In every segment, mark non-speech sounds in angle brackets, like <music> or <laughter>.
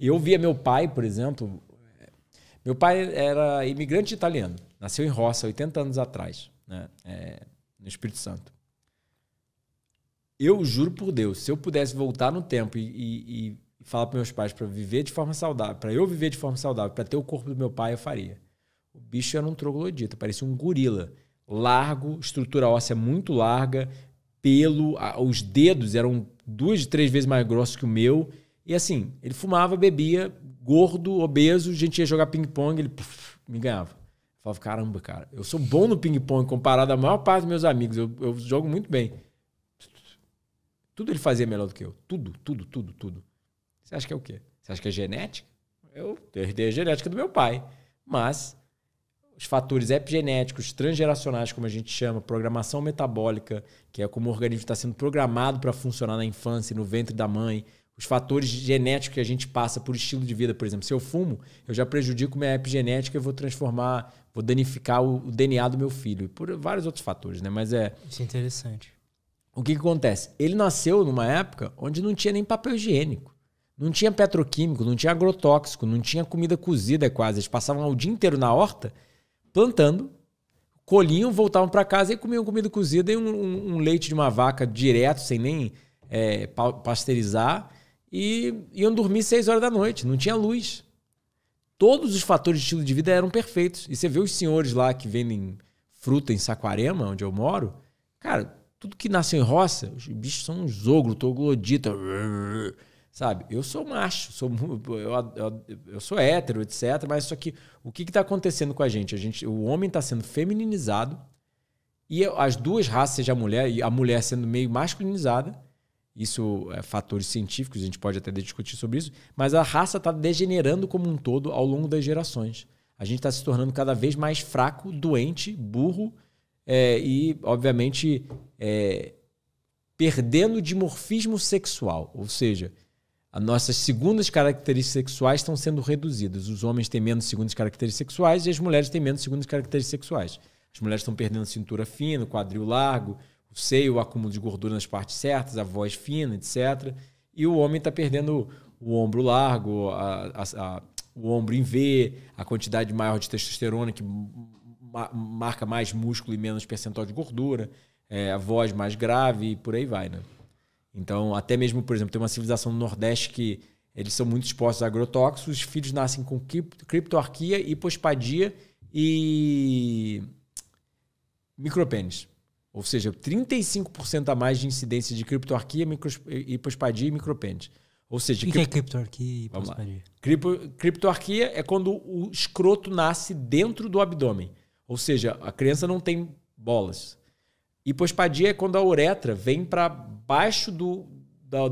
Eu via meu pai, por exemplo. Meu pai era imigrante italiano. Nasceu em Roça, 80 anos atrás, né? É, no Espírito Santo. Eu juro por Deus, se eu pudesse voltar no tempo e, e, e falar para meus pais para viver de forma saudável, para eu viver de forma saudável, para ter o corpo do meu pai, eu faria. O bicho era um troglodita, parecia um gorila. Largo, estrutura óssea muito larga, pelo, os dedos eram duas, três vezes mais grossos que o meu e assim, ele fumava, bebia, gordo, obeso, a gente ia jogar ping-pong, ele me ganhava. Eu falava, caramba, cara, eu sou bom no ping-pong comparado à maior parte dos meus amigos, eu, eu jogo muito bem. Tudo ele fazia melhor do que eu. Tudo, tudo, tudo, tudo. Você acha que é o quê? Você acha que é genética? Eu herdei a genética do meu pai. Mas os fatores epigenéticos, transgeracionais, como a gente chama, programação metabólica, que é como o organismo está sendo programado para funcionar na infância, no ventre da mãe, os fatores genéticos que a gente passa por estilo de vida, por exemplo, se eu fumo, eu já prejudico minha epigenética e vou transformar, vou danificar o, o, DNA do meu filho, e por vários outros fatores, né? Mas é. Isso é interessante. O que, que acontece? Ele nasceu numa época onde não tinha nem papel higiênico. Não tinha petroquímico, não tinha agrotóxico, não tinha comida cozida quase. Eles passavam o dia inteiro na horta plantando, colhiam, voltavam para casa e comiam comida cozida e um, um, um, leite de uma vaca direto, sem nem é, pasteurizar e iam dormir 6 horas da noite, não tinha luz. Todos os fatores de estilo de vida eram perfeitos. E você vê os senhores lá que vendem fruta em Saquarema, onde eu moro, cara, tudo que nasceu em roça, os bichos são uns ogro, toglodita, sabe? Eu sou macho, sou, eu, eu, eu, sou hétero, etc. Mas só que o que está acontecendo com a gente? a gente? O homem está sendo femininizado e as duas raças, seja a mulher e a mulher sendo meio masculinizada, isso é fatores científicos, a gente pode até discutir sobre isso, mas a raça está degenerando como um todo ao longo das gerações. A gente está se tornando cada vez mais fraco, doente, burro é, e, obviamente, é, perdendo dimorfismo sexual. Ou seja, as nossas segundas características sexuais estão sendo reduzidas. Os homens têm menos segundas características sexuais e as mulheres têm menos segundas características sexuais. As mulheres estão perdendo cintura fina, quadril largo, o seio, o acúmulo de gordura nas partes certas, a voz fina, etc. E o homem está perdendo o ombro largo, a, a, a, o ombro em V, a quantidade maior de testosterona que ma marca mais músculo e menos percentual de gordura, é, a voz mais grave e por aí vai, né? Então, até mesmo, por exemplo, tem uma civilização no Nordeste que eles são muito expostos a agrotóxicos, os filhos nascem com criptoarquia, hipospadia e micropênis. Ou seja, 35% a mais de incidência de criptoarquia, micros, hipospadia e micropênis. Ou seja, o que, é criptoarquia e hipospadia? criptoarquia é quando o escroto nasce dentro do abdômen. Ou seja, a criança não tem bolas. Hipospadia é quando a uretra vem para baixo do,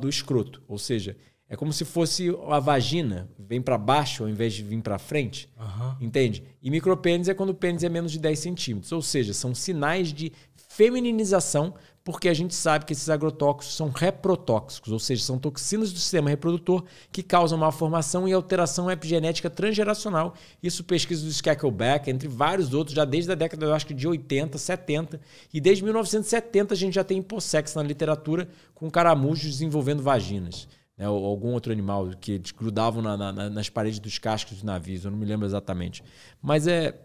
do escroto. Ou seja, é como se fosse a vagina, vem para baixo ao invés de vir para frente. Uhum. Entende? E micropênis é quando o pênis é menos de 10 centímetros. Ou seja, são sinais de femininização, porque a gente sabe que esses agrotóxicos são reprotóxicos, ou seja, são toxinas do sistema reprodutor que causam malformação e alteração epigenética transgeracional. Isso pesquisa do Skakelback, entre vários outros, já desde a década, eu acho que de 80, 70, e desde 1970 a gente já tem hipossex na literatura com caramujos desenvolvendo vaginas. Né, ou algum outro animal que eles grudavam na, na, nas paredes dos cascos de navios, eu não me lembro exatamente. Mas é.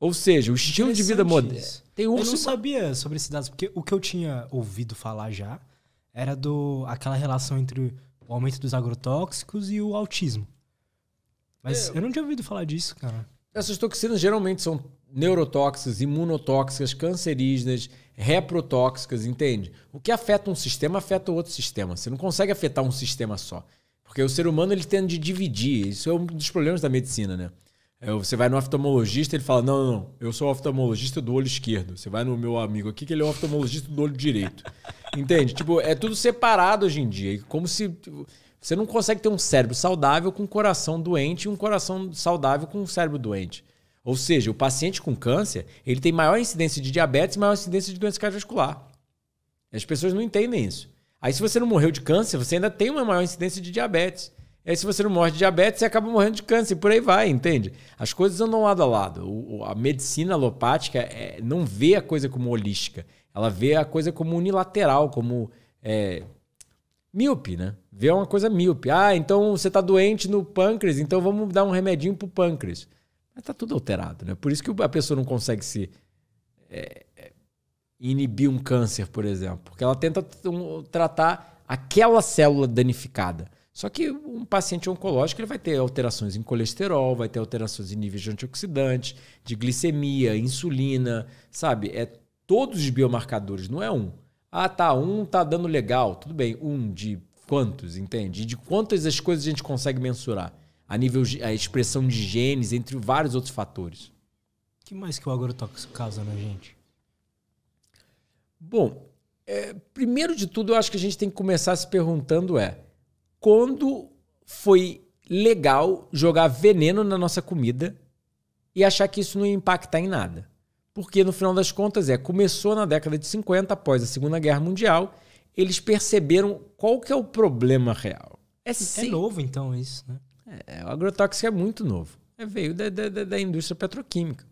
Ou seja, o estilo de vida moderno. Tem urso. Eu não sabia sobre dados, porque o que eu tinha ouvido falar já era do aquela relação entre o aumento dos agrotóxicos e o autismo. Mas eu, é. eu não tinha ouvido falar disso, cara. Essas toxinas geralmente são neurotóxicas, imunotóxicas, cancerígenas, reprotóxicas, entende? O que afeta um sistema afeta outro sistema. Você não consegue afetar um sistema só. Porque o ser humano ele tende a dividir. Isso é um dos problemas da medicina, né? Você vai no oftalmologista, ele fala: não, não, não, eu sou oftalmologista do olho esquerdo. Você vai no meu amigo aqui, que ele é oftalmologista do olho direito. Entende? Tipo, é tudo separado hoje em dia. Como se. Você não consegue ter um cérebro saudável com um coração doente e um coração saudável com um cérebro doente. Ou seja, o paciente com câncer, ele tem maior incidência de diabetes e maior incidência de doença cardiovascular. As pessoas não entendem isso. Aí, se você não morreu de câncer, você ainda tem uma maior incidência de diabetes. E aí, se você não morre de diabetes, você acaba morrendo de câncer e por aí vai, entende? As coisas andam lado a lado. O, a medicina alopática é, não vê a coisa como holística. Ela vê a coisa como unilateral, como é, míope, né? Vê uma coisa míope. Ah, então você está doente no pâncreas, então vamos dar um remedinho o pâncreas. Mas está tudo alterado, né? Por isso que a pessoa não consegue se é, é, inibir um câncer, por exemplo. Porque ela tenta tratar aquela célula danificada. Só que um paciente oncológico ele vai ter alterações em colesterol, vai ter alterações em níveis de antioxidante, de glicemia, insulina, sabe? É todos os biomarcadores, não é um. Ah, tá, um tá dando legal, tudo bem. Um de quantos, entende? E de quantas as coisas a gente consegue mensurar? A nível a expressão de genes, entre vários outros fatores. O que mais que o agrotóxico causa na gente? Bom, é, primeiro de tudo, eu acho que a gente tem que começar se perguntando é quando foi legal jogar veneno na nossa comida e achar que isso não ia impactar em nada. Porque no final das contas é, começou na década de 50, após a Segunda Guerra Mundial, eles perceberam qual que é o problema real. É, é sim. é novo então isso, né? É, o agrotóxico é muito novo. É, veio da, da, da indústria petroquímica.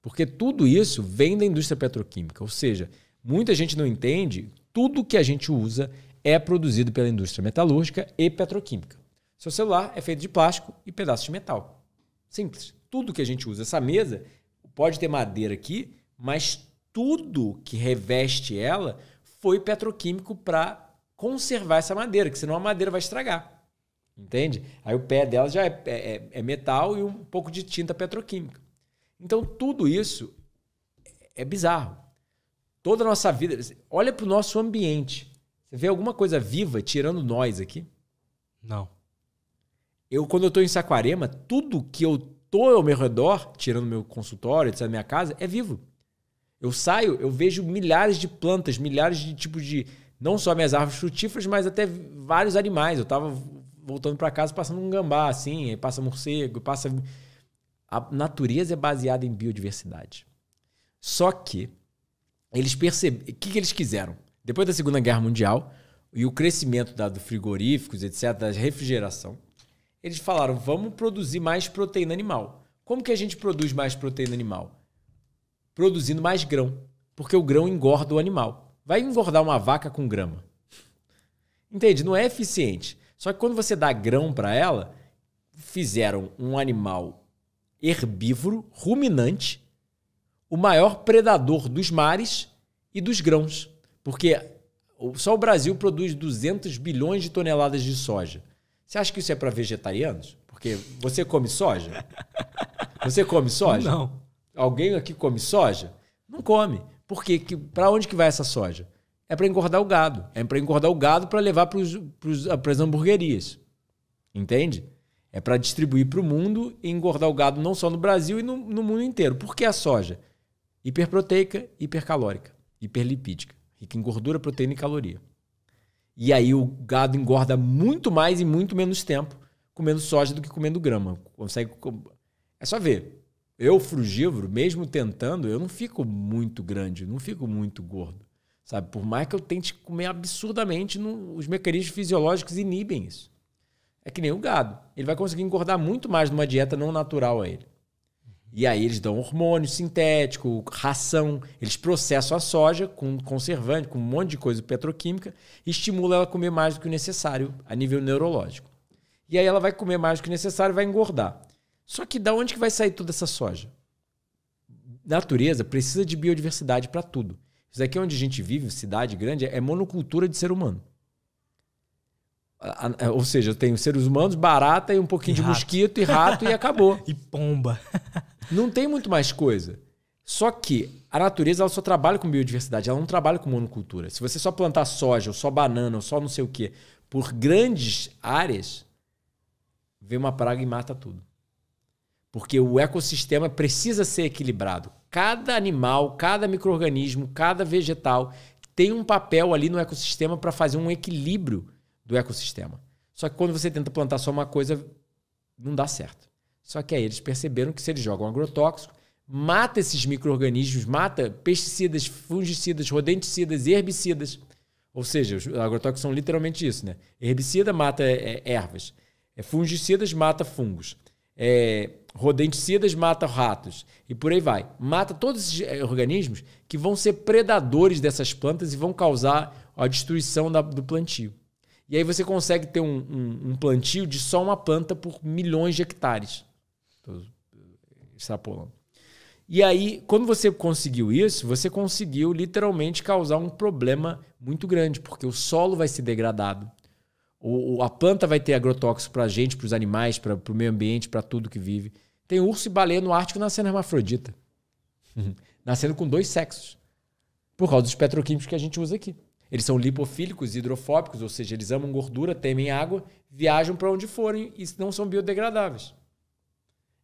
Porque tudo isso vem da indústria petroquímica. Ou seja, muita gente não entende, tudo que a gente usa é produzido pela indústria metalúrgica e petroquímica. Seu celular é feito de plástico e pedaços de metal. Simples. Tudo que a gente usa, essa mesa pode ter madeira aqui, mas tudo que reveste ela foi petroquímico para conservar essa madeira, que senão a madeira vai estragar. Entende? Aí o pé dela já é, é, é, é metal e um pouco de tinta petroquímica. Então tudo isso é bizarro. Toda a nossa vida. Olha para o nosso ambiente. Você vê alguma coisa viva tirando nós aqui? Não. Eu, quando eu tô em Saquarema, tudo que eu tô ao meu redor, tirando meu consultório, tirando minha casa, é vivo. Eu saio, eu vejo milhares de plantas, milhares de tipos de. Não só minhas árvores frutíferas, mas até vários animais. Eu tava voltando para casa passando um gambá, assim, aí passa morcego, passa. A natureza é baseada em biodiversidade. Só que eles perceberam. O que, que eles quiseram? Depois da Segunda Guerra Mundial e o crescimento dado frigoríficos, etc., da refrigeração, eles falaram: vamos produzir mais proteína animal. Como que a gente produz mais proteína animal? Produzindo mais grão, porque o grão engorda o animal. Vai engordar uma vaca com grama. Entende? Não é eficiente. Só que quando você dá grão para ela, fizeram um animal herbívoro, ruminante, o maior predador dos mares e dos grãos. Porque só o Brasil produz 200 bilhões de toneladas de soja. Você acha que isso é para vegetarianos? Porque você come soja? Você come soja? Não. Alguém aqui come soja? Não come. Porque para onde que vai essa soja? É para engordar o gado. É para engordar o gado para levar para as hamburguerias. Entende? É para distribuir para o mundo e engordar o gado não só no Brasil e no, no mundo inteiro. Por que a soja? Hiperproteica, hipercalórica, hiperlipídica e tem gordura, proteína e caloria. E aí o gado engorda muito mais e muito menos tempo comendo soja do que comendo grama. Consegue. É só ver. Eu, frugívoro, mesmo tentando, eu não fico muito grande, não fico muito gordo. Sabe? Por mais que eu tente comer absurdamente, os mecanismos fisiológicos inibem isso. É que nem o gado. Ele vai conseguir engordar muito mais numa dieta não natural a ele. E aí eles dão hormônio sintético, ração, eles processam a soja com conservante, com um monte de coisa petroquímica, e estimula ela a comer mais do que o necessário a nível neurológico. E aí ela vai comer mais do que necessário e vai engordar. Só que da onde que vai sair toda essa soja? Natureza precisa de biodiversidade para tudo. Isso aqui é onde a gente vive, cidade grande, é monocultura de ser humano. Ou seja, eu tenho seres humanos, barata e um pouquinho e de rato. mosquito e rato e acabou. <laughs> e pomba. <laughs> Não tem muito mais coisa. Só que a natureza ela só trabalha com biodiversidade, ela não trabalha com monocultura. Se você só plantar soja, ou só banana, ou só não sei o quê, por grandes áreas, vem uma praga e mata tudo. Porque o ecossistema precisa ser equilibrado. Cada animal, cada microorganismo, cada vegetal tem um papel ali no ecossistema para fazer um equilíbrio do ecossistema. Só que quando você tenta plantar só uma coisa, não dá certo. Só que aí eles perceberam que se eles jogam agrotóxico, mata esses micro-organismos, mata pesticidas, fungicidas, rodenticidas e herbicidas. Ou seja, os agrotóxicos são literalmente isso, né? Herbicida mata é, é, ervas, é, fungicidas mata fungos, é, rodenticidas mata ratos e por aí vai. Mata todos esses organismos que vão ser predadores dessas plantas e vão causar a destruição da, do plantio. E aí você consegue ter um, um, um plantio de só uma planta por milhões de hectares. Estou eh, extrapolando. E aí, quando você conseguiu isso, você conseguiu literalmente causar um problema muito grande, porque o solo vai ser degradado. O, a planta vai ter agrotóxico para a gente, para os animais, para o meio ambiente, para tudo que vive. Tem urso e baleia no Ártico nascendo hermafrodita. <laughs> Nascendo com dois sexos. Por causa dos petroquímicos que a gente usa aqui. Eles são lipofílicos, hidrofóbicos, ou seja, eles amam gordura, temem água, viajam para onde forem e não são biodegradáveis.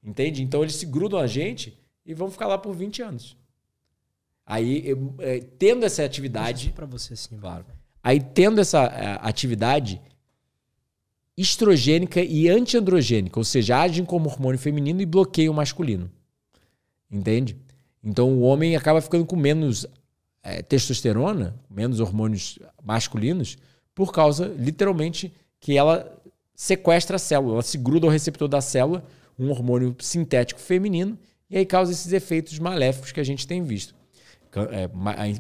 Entende? Então eles se grudam a gente e vão ficar lá por 20 anos. Aí, eu, é, tendo essa atividade. para você, sim. Claro. Aí, tendo essa é, atividade estrogênica e antiandrogênica, ou seja, agem como hormônio feminino e bloqueiam o masculino. Entende? Então, o homem acaba ficando com menos é, testosterona, menos hormônios masculinos, por causa, literalmente, que ela sequestra a célula, ela se gruda ao receptor da célula um hormônio sintético feminino, e aí causa esses efeitos maléficos que a gente tem visto. É,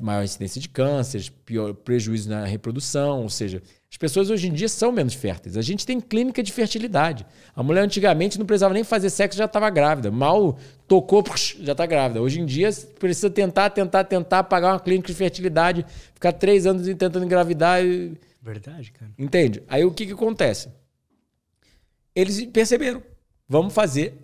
maior incidência de cânceres, pior prejuízo na reprodução, ou seja, as pessoas hoje em dia são menos férteis. A gente tem clínica de fertilidade. A mulher antigamente não precisava nem fazer sexo, já estava grávida. Mal tocou, já está grávida. Hoje em dia precisa tentar, tentar, tentar pagar uma clínica de fertilidade, ficar três anos tentando engravidar. Verdade, cara. Entende? Aí o que, que acontece? Eles perceberam vamos fazer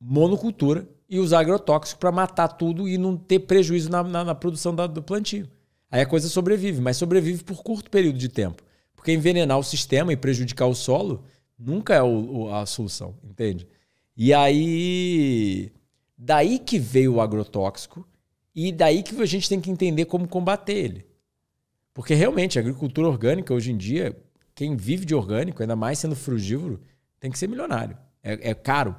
monocultura e usar agrotóxico para matar tudo e não ter prejuízo na, na, na produção da, do plantio. Aí a coisa sobrevive, mas sobrevive por curto período de tempo. Porque envenenar o sistema e prejudicar o solo nunca é o, a solução, entende? E aí. Daí que veio o agrotóxico e daí que a gente tem que entender como combater ele. Porque realmente a agricultura orgânica hoje em dia, quem vive de orgânico, ainda mais sendo frugívoro, tem que ser milionário é, é caro.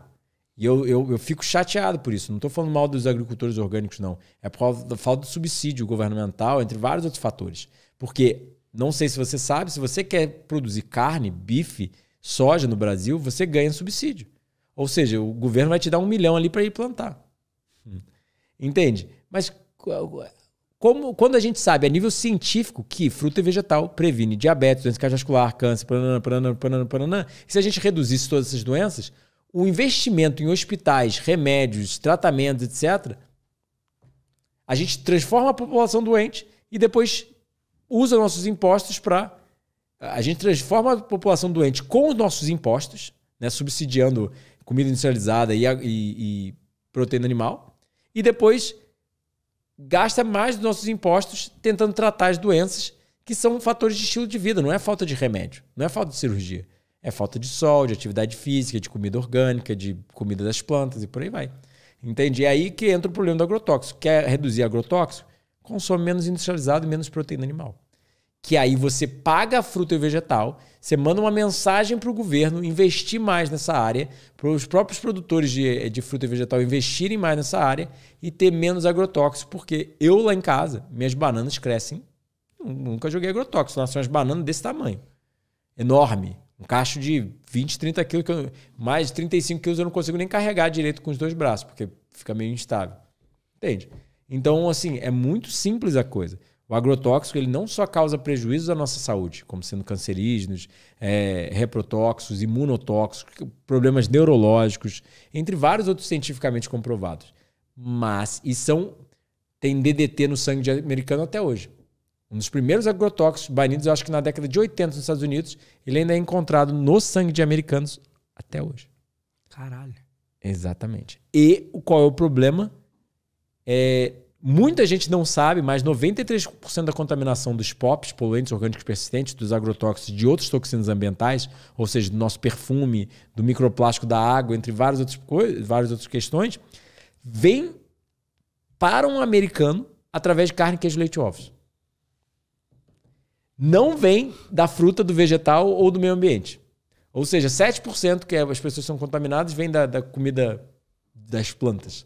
E eu, eu, eu, fico chateado por isso. Não estou falando mal dos agricultores orgânicos, não. É por causa da falta de subsídio governamental, entre vários outros fatores. Porque, não sei se você sabe, se você quer produzir carne, bife, soja no Brasil, você ganha subsídio. Ou seja, o governo vai te dar um milhão ali para ir plantar. Hum. Entende? Mas como, quando a gente sabe a nível científico que fruta e vegetal previne diabetes, doença cardiovascular, câncer, pananã, pananã, pananã, pananã, se a gente reduzisse todas essas doenças, o investimento em hospitais, remédios, tratamentos, etc., a gente transforma a população doente e depois usa nossos impostos para. A gente transforma a população doente com os nossos impostos, né, subsidiando comida industrializada e, e, e proteína animal, e depois gasta mais dos nossos impostos tentando tratar as doenças que são fatores de estilo de vida, não é falta de remédio, não é falta de cirurgia. É falta de sol, de atividade física, de comida orgânica, de comida das plantas e por aí vai. Entende? É aí que entra o problema do agrotóxico. Quer reduzir agrotóxico? Consome menos industrializado e menos proteína animal que aí você paga fruta e vegetal, você manda uma mensagem para o governo investir mais nessa área, para os próprios produtores de, eh, de fruta e vegetal investirem mais nessa área e ter menos agrotóxicos, porque eu lá em casa, minhas bananas crescem, nunca joguei agrotóxico, são umas bananas desse tamanho, enorme, um cacho de 20, 30 quilos, eu, mais de 35 quilos eu não consigo nem carregar direito com os dois braços, porque fica meio instável, entende? Então, assim, é muito simples a coisa. O agrotóxico ele não só causa prejuízos à nossa saúde, como sendo cancerígenos, é, reprotóxicos, imunotóxicos, problemas neurológicos, entre vários outros cientificamente comprovados. Mas, e são, tem DDT no sangue de americano até hoje. Um dos primeiros agrotóxicos banidos, eu acho que na década de 80 nos Estados Unidos, ele ainda é encontrado no sangue de americanos até hoje. Caralho. Exatamente. E qual é o problema? É, Muita gente não sabe, mas 93% da contaminação dos POPs, poluentes orgânicos persistentes, dos agrotóxicos de outros toxinas ambientais, ou seja, do nosso perfume, do microplástico da água, entre várias outras, coisas, várias outras questões, vem para um americano através de carne, queijo, leite e ovos. Não vem da fruta, do vegetal ou do meio ambiente. Ou seja, 7% que é, as pessoas são contaminadas vem da, da comida das plantas.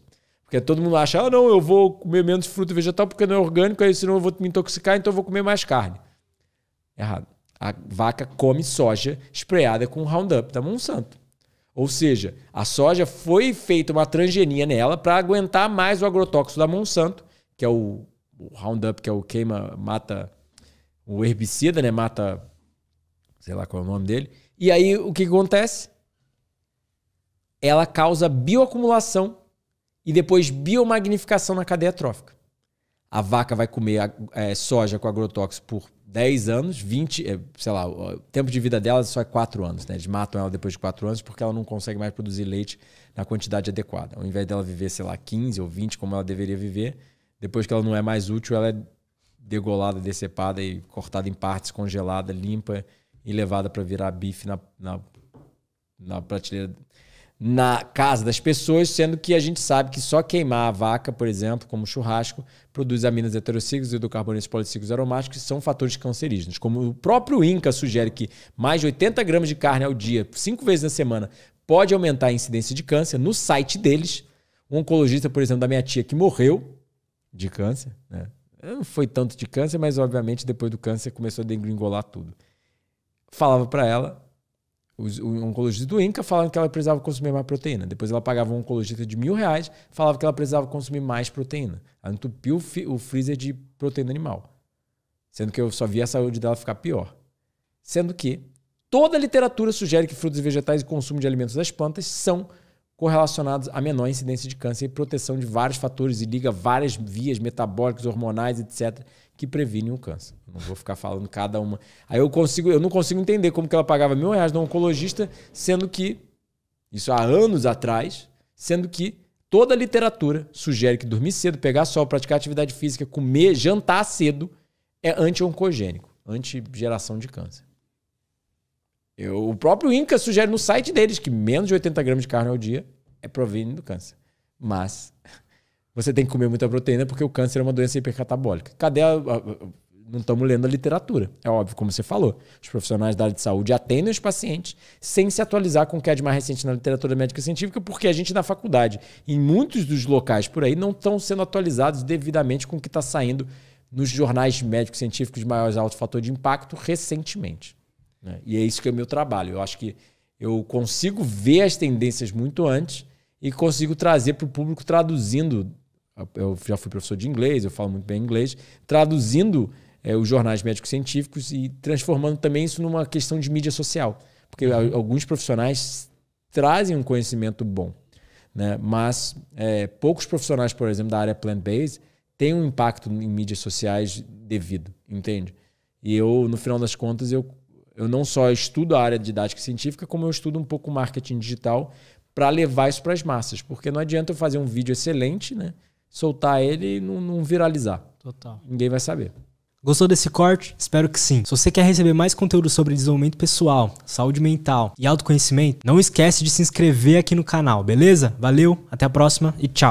Porque todo mundo acha, ah, não, eu vou comer menos fruta e vegetal porque não é orgânico, aí senão eu vou me intoxicar, então eu vou comer mais carne. Errado. A vaca come soja espreada com Roundup da Monsanto. Ou seja, a soja foi feita uma transgenia nela para aguentar mais o agrotóxico da Monsanto, que é o, o Roundup, que é o queima, mata o herbicida, né? Mata, sei lá qual é o nome dele. E aí o que acontece? Ela causa bioacumulação e depois biomagnificação na cadeia trófica. A vaca vai comer é, soja com agrotóxico por 10 anos, 20, é, sei lá, o tempo de vida dela só é 4 anos, né? Eles matam ela depois de 4 anos porque ela não consegue mais produzir leite na quantidade adequada. Ao invés dela viver, sei lá, 15 ou 20 como ela deveria viver, depois que ela não é mais útil, ela é degolada, decepada e cortada em partes, congelada, limpa e levada para virar bife na, na, na prateleira na casa das pessoas, sendo que a gente sabe que só queimar a vaca, por exemplo, como churrasco, produz aminas heterociclos e hidrocarbonetos policíclicos aromáticos, que são fatores cancerígenos. Como o próprio INCA sugere que mais de 80 gramas de carne ao dia, cinco vezes na semana, pode aumentar a incidência de câncer, no site deles, um oncologista, por exemplo, da minha tia que morreu de câncer, né? não foi tanto de câncer, mas obviamente depois do câncer começou a degringolar tudo. Falava para ela, o oncologista do INCA falando que ela precisava consumir mais proteína. Depois ela pagava um oncologista de mil reais, falava que ela precisava consumir mais proteína. Ela entupiu o freezer de proteína animal. Sendo que eu só via a saúde dela ficar pior. Sendo que toda a literatura sugere que frutos e vegetais e consumo de alimentos das plantas são correlacionados a menor incidência de câncer e proteção de vários fatores e liga várias vias metabólicas, hormonais, etc., que previnem o câncer. Não vou ficar falando cada uma. Aí eu consigo, eu não consigo entender como que ela pagava mil reais no oncologista, sendo que, isso há anos atrás, sendo que toda a literatura sugere que dormir cedo, pegar sol, praticar atividade física, comer, jantar cedo é anti-oncogênico, anti-geração de câncer. Eu, o próprio Inca sugere no site deles que menos de 80 gramas de carne ao dia é proveniente do câncer. Mas <laughs> você tem que comer muita proteína porque o câncer é uma doença hipercatabólica. Cadê a, a, a não estamos lendo a literatura. É óbvio, como você falou. Os profissionais da área de saúde atendem os pacientes sem se atualizar com o que é de mais recente na literatura médica científica, porque a gente na faculdade, em muitos dos locais por aí, não estão sendo atualizados devidamente com o que está saindo nos jornais médicos científicos de maior alto fator de impacto recentemente. Né? E é isso que é o meu trabalho. Eu acho que eu consigo ver as tendências muito antes e consigo trazer para o público traduzindo. Eu já fui professor de inglês, eu falo muito bem inglês, traduzindo é, os jornais médicos científicos e transformando também isso numa questão de mídia social. Porque uhum. alguns profissionais trazem um conhecimento bom, né? mas é, poucos profissionais, por exemplo, da área plant-based, têm um impacto em mídias sociais devido, entende? E eu, no final das contas, eu eu não só estudo a área didática científica, como eu estudo um pouco marketing digital para levar isso para as massas. Porque não adianta eu fazer um vídeo excelente, né? Soltar ele e não, não viralizar. Total. Ninguém vai saber. Gostou desse corte? Espero que sim. Se você quer receber mais conteúdo sobre desenvolvimento pessoal, saúde mental e autoconhecimento, não esquece de se inscrever aqui no canal, beleza? Valeu, até a próxima e tchau.